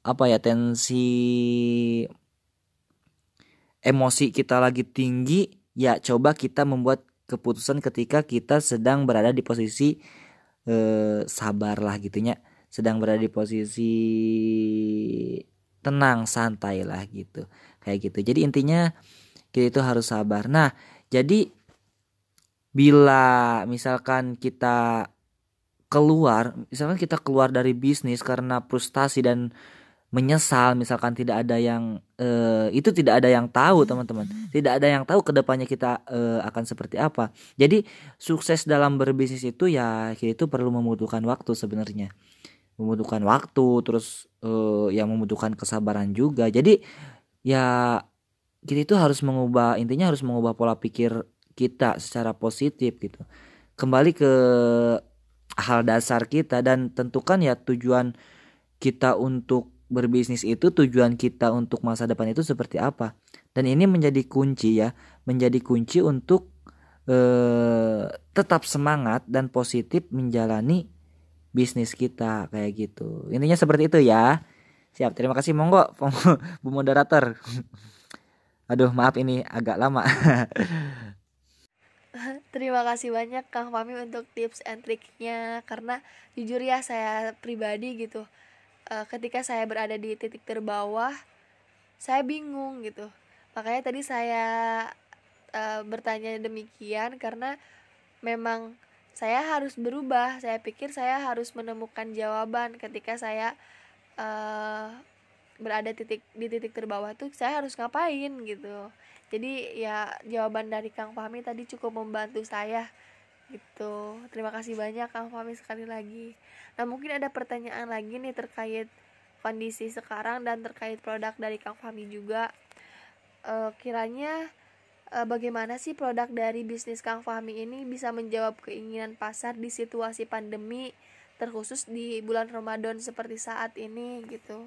apa ya tensi emosi kita lagi tinggi ya coba kita membuat keputusan ketika kita sedang berada di posisi eh, sabarlah gitunya sedang berada di posisi tenang santai lah gitu kayak gitu jadi intinya kita itu harus sabar nah jadi bila misalkan kita keluar misalkan kita keluar dari bisnis karena frustasi dan menyesal misalkan tidak ada yang uh, itu tidak ada yang tahu teman-teman tidak ada yang tahu kedepannya kita uh, akan seperti apa jadi sukses dalam berbisnis itu ya itu perlu membutuhkan waktu sebenarnya membutuhkan waktu terus uh, eh, yang membutuhkan kesabaran juga jadi ya kita itu harus mengubah intinya harus mengubah pola pikir kita secara positif gitu kembali ke hal dasar kita dan tentukan ya tujuan kita untuk berbisnis itu tujuan kita untuk masa depan itu seperti apa dan ini menjadi kunci ya menjadi kunci untuk eh, tetap semangat dan positif menjalani bisnis kita kayak gitu intinya seperti itu ya siap terima kasih monggo bu moderator aduh maaf ini agak lama Terima kasih banyak Kang Fami untuk tips and triknya karena jujur ya saya pribadi gitu uh, ketika saya berada di titik terbawah saya bingung gitu makanya tadi saya uh, bertanya demikian karena memang saya harus berubah saya pikir saya harus menemukan jawaban ketika saya uh, berada titik di titik terbawah tuh saya harus ngapain gitu jadi ya jawaban dari Kang Fahmi tadi cukup membantu saya gitu terima kasih banyak kang Fami sekali lagi nah mungkin ada pertanyaan lagi nih terkait kondisi sekarang dan terkait produk dari kang Fami juga e, kiranya e, bagaimana sih produk dari bisnis kang Fami ini bisa menjawab keinginan pasar di situasi pandemi terkhusus di bulan Ramadan seperti saat ini gitu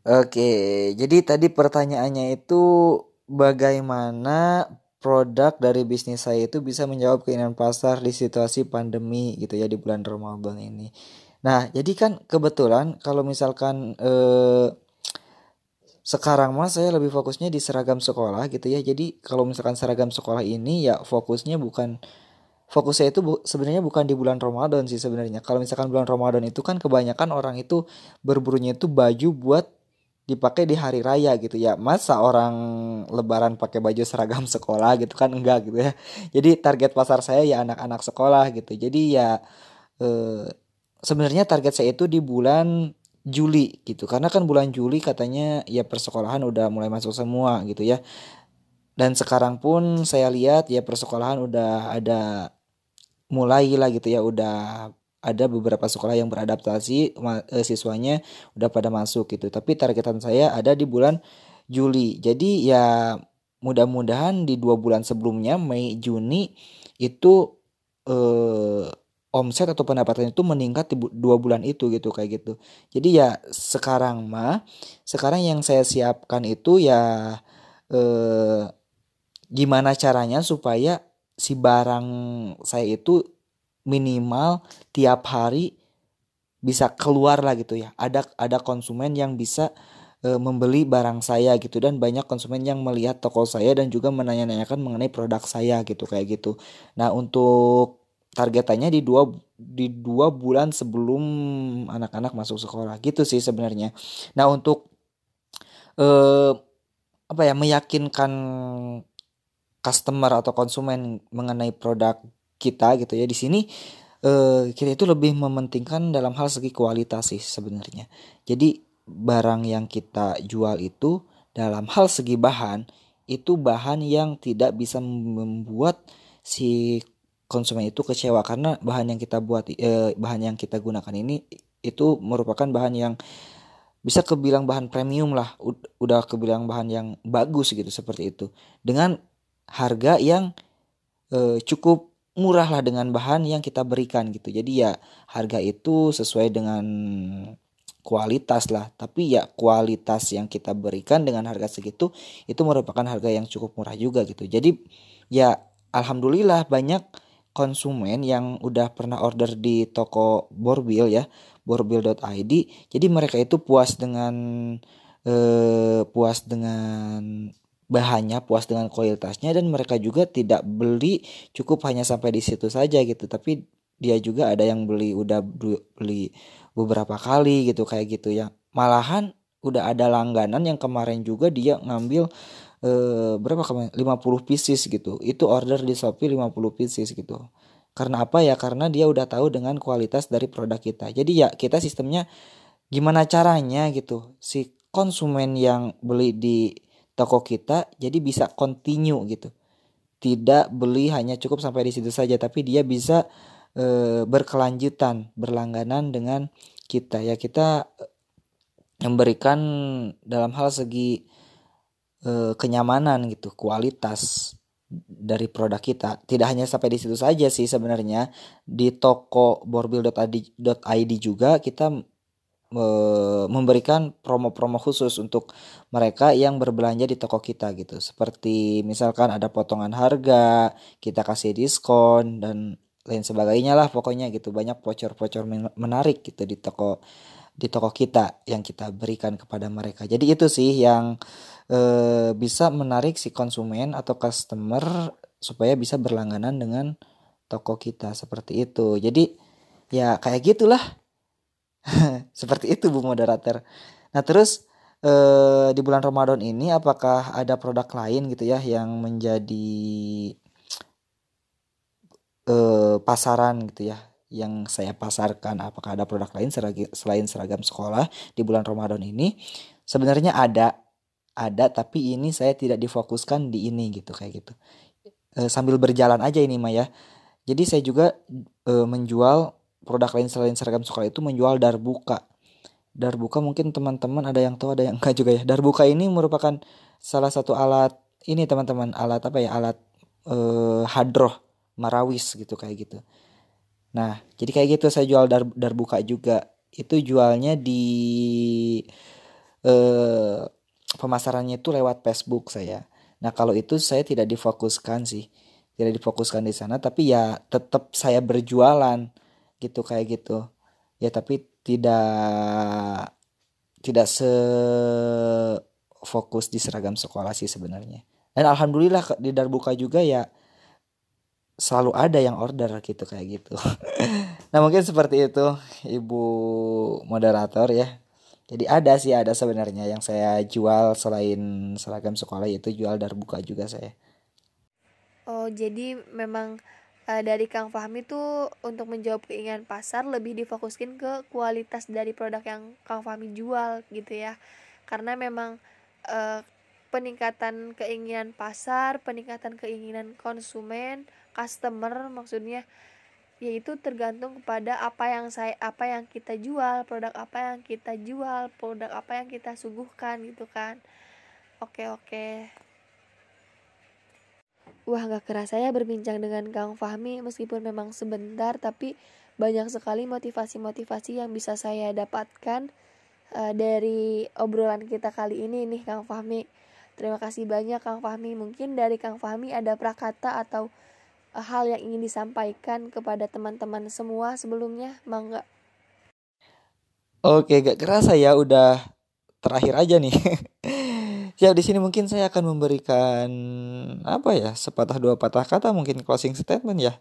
Oke, jadi tadi pertanyaannya itu bagaimana produk dari bisnis saya itu bisa menjawab keinginan pasar di situasi pandemi gitu ya di bulan Ramadan ini. Nah, jadi kan kebetulan kalau misalkan eh, sekarang mah saya lebih fokusnya di seragam sekolah gitu ya. Jadi kalau misalkan seragam sekolah ini ya fokusnya bukan fokus saya itu bu, sebenarnya bukan di bulan Ramadan sih sebenarnya. Kalau misalkan bulan Ramadan itu kan kebanyakan orang itu berburunya itu baju buat dipakai di hari raya gitu ya masa orang lebaran pakai baju seragam sekolah gitu kan enggak gitu ya jadi target pasar saya ya anak-anak sekolah gitu jadi ya eh, sebenarnya target saya itu di bulan Juli gitu karena kan bulan Juli katanya ya persekolahan udah mulai masuk semua gitu ya dan sekarang pun saya lihat ya persekolahan udah ada mulai lah gitu ya udah ada beberapa sekolah yang beradaptasi eh, siswanya udah pada masuk gitu tapi targetan saya ada di bulan Juli jadi ya mudah-mudahan di dua bulan sebelumnya Mei Juni itu eh, omset atau pendapatan itu meningkat di dua bulan itu gitu kayak gitu jadi ya sekarang mah sekarang yang saya siapkan itu ya eh, gimana caranya supaya si barang saya itu minimal tiap hari bisa keluar lah gitu ya. Ada ada konsumen yang bisa e, membeli barang saya gitu dan banyak konsumen yang melihat toko saya dan juga menanya-nanyakan mengenai produk saya gitu kayak gitu. Nah, untuk targetannya di dua di dua bulan sebelum anak-anak masuk sekolah gitu sih sebenarnya. Nah, untuk e, apa ya meyakinkan customer atau konsumen mengenai produk kita gitu ya di sini eh, kita itu lebih mementingkan dalam hal segi kualitas sih sebenarnya. Jadi barang yang kita jual itu dalam hal segi bahan itu bahan yang tidak bisa membuat si konsumen itu kecewa karena bahan yang kita buat eh, bahan yang kita gunakan ini itu merupakan bahan yang bisa kebilang bahan premium lah udah kebilang bahan yang bagus gitu seperti itu dengan harga yang eh, cukup murahlah dengan bahan yang kita berikan gitu. Jadi ya harga itu sesuai dengan kualitas lah. Tapi ya kualitas yang kita berikan dengan harga segitu itu merupakan harga yang cukup murah juga gitu. Jadi ya alhamdulillah banyak konsumen yang udah pernah order di toko Borbil ya, borbil.id. Jadi mereka itu puas dengan eh, puas dengan bahannya puas dengan kualitasnya dan mereka juga tidak beli cukup hanya sampai di situ saja gitu tapi dia juga ada yang beli udah beli beberapa kali gitu kayak gitu ya malahan udah ada langganan yang kemarin juga dia ngambil eh, berapa kemarin 50 pieces gitu itu order di Shopee 50 pieces gitu karena apa ya karena dia udah tahu dengan kualitas dari produk kita jadi ya kita sistemnya gimana caranya gitu si konsumen yang beli di toko kita jadi bisa continue gitu tidak beli hanya cukup sampai di situ saja tapi dia bisa e, berkelanjutan berlangganan dengan kita ya kita eh, memberikan dalam hal segi e, kenyamanan gitu kualitas dari produk kita tidak hanya sampai di situ saja sih sebenarnya di toko borbil.id juga kita memberikan promo-promo khusus untuk mereka yang berbelanja di toko kita gitu. Seperti misalkan ada potongan harga, kita kasih diskon dan lain sebagainya lah pokoknya gitu. Banyak voucher-voucher menarik gitu di toko di toko kita yang kita berikan kepada mereka. Jadi itu sih yang e, bisa menarik si konsumen atau customer supaya bisa berlangganan dengan toko kita seperti itu. Jadi ya kayak gitulah Seperti itu Bu moderator. Nah, terus eh, di bulan Ramadan ini apakah ada produk lain gitu ya yang menjadi eh, pasaran gitu ya yang saya pasarkan apakah ada produk lain selain seragam sekolah di bulan Ramadan ini sebenarnya ada ada tapi ini saya tidak difokuskan di ini gitu kayak gitu e, sambil berjalan aja ini Maya jadi saya juga e, menjual produk lain selain seragam sekolah itu menjual darbuka. Darbuka mungkin teman-teman ada yang tahu ada yang enggak juga ya. Darbuka ini merupakan salah satu alat ini teman-teman alat apa ya alat eh, hadroh marawis gitu kayak gitu. Nah jadi kayak gitu saya jual dar, darbuka juga itu jualnya di eh, pemasarannya itu lewat Facebook saya. Nah kalau itu saya tidak difokuskan sih tidak difokuskan di sana tapi ya tetap saya berjualan gitu kayak gitu ya tapi tidak tidak se fokus di seragam sekolah sih sebenarnya dan alhamdulillah di darbuka juga ya selalu ada yang order gitu kayak gitu nah mungkin seperti itu ibu moderator ya jadi ada sih ada sebenarnya yang saya jual selain seragam sekolah yaitu jual darbuka juga saya oh jadi memang Eh, dari Kang Fahmi tuh untuk menjawab keinginan pasar lebih difokuskan ke kualitas dari produk yang Kang Fahmi jual gitu ya karena memang uh, peningkatan keinginan pasar peningkatan keinginan konsumen customer maksudnya yaitu tergantung kepada apa yang saya apa yang kita jual produk apa yang kita jual produk apa yang kita suguhkan gitu kan oke oke Wah gak kerasa ya berbincang dengan Kang Fahmi meskipun memang sebentar tapi banyak sekali motivasi-motivasi yang bisa saya dapatkan uh, dari obrolan kita kali ini nih Kang Fahmi. Terima kasih banyak Kang Fahmi. Mungkin dari Kang Fahmi ada prakata atau uh, hal yang ingin disampaikan kepada teman-teman semua sebelumnya, mangga. Oke, gak kerasa ya udah terakhir aja nih. Ya di sini mungkin saya akan memberikan apa ya sepatah dua patah kata mungkin closing statement ya.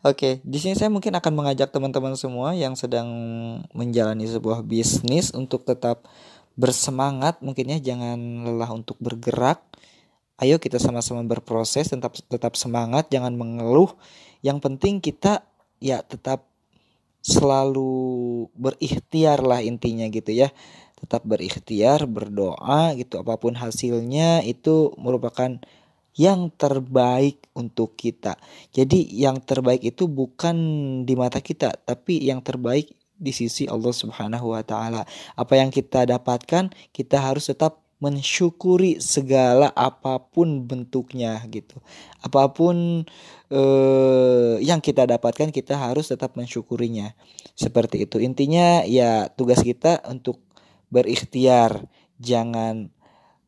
Oke, di sini saya mungkin akan mengajak teman-teman semua yang sedang menjalani sebuah bisnis untuk tetap bersemangat mungkinnya jangan lelah untuk bergerak. Ayo kita sama-sama berproses tetap tetap semangat jangan mengeluh. Yang penting kita ya tetap selalu berikhtiar lah intinya gitu ya tetap berikhtiar berdoa gitu apapun hasilnya itu merupakan yang terbaik untuk kita. Jadi yang terbaik itu bukan di mata kita, tapi yang terbaik di sisi Allah Subhanahu wa taala. Apa yang kita dapatkan, kita harus tetap mensyukuri segala apapun bentuknya gitu. Apapun eh, yang kita dapatkan kita harus tetap mensyukurinya. Seperti itu. Intinya ya tugas kita untuk berikhtiar jangan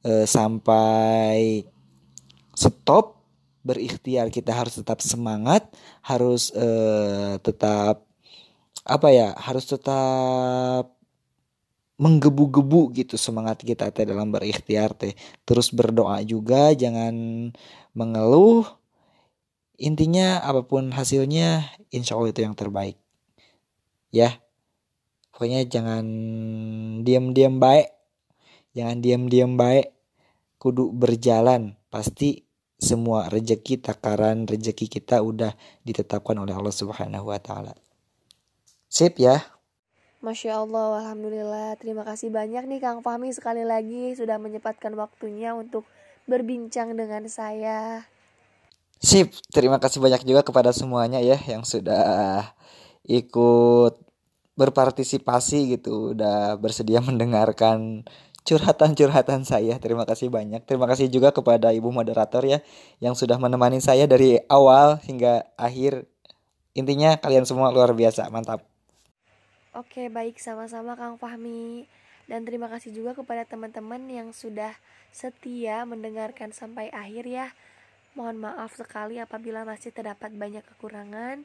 e, sampai stop berikhtiar kita harus tetap semangat harus e, tetap apa ya harus tetap menggebu-gebu gitu semangat kita teh dalam berikhtiar teh terus berdoa juga jangan mengeluh intinya apapun hasilnya insya Allah itu yang terbaik ya pokoknya jangan diam-diam baik jangan diam-diam baik kudu berjalan pasti semua rejeki takaran rejeki kita udah ditetapkan oleh Allah Subhanahu wa taala sip ya Masya Allah, Alhamdulillah. Terima kasih banyak nih Kang Fahmi sekali lagi sudah menyempatkan waktunya untuk berbincang dengan saya. Sip, terima kasih banyak juga kepada semuanya ya yang sudah ikut berpartisipasi gitu udah bersedia mendengarkan curhatan-curhatan saya terima kasih banyak terima kasih juga kepada ibu moderator ya yang sudah menemani saya dari awal hingga akhir intinya kalian semua luar biasa mantap oke baik sama-sama kang Fahmi dan terima kasih juga kepada teman-teman yang sudah setia mendengarkan sampai akhir ya mohon maaf sekali apabila masih terdapat banyak kekurangan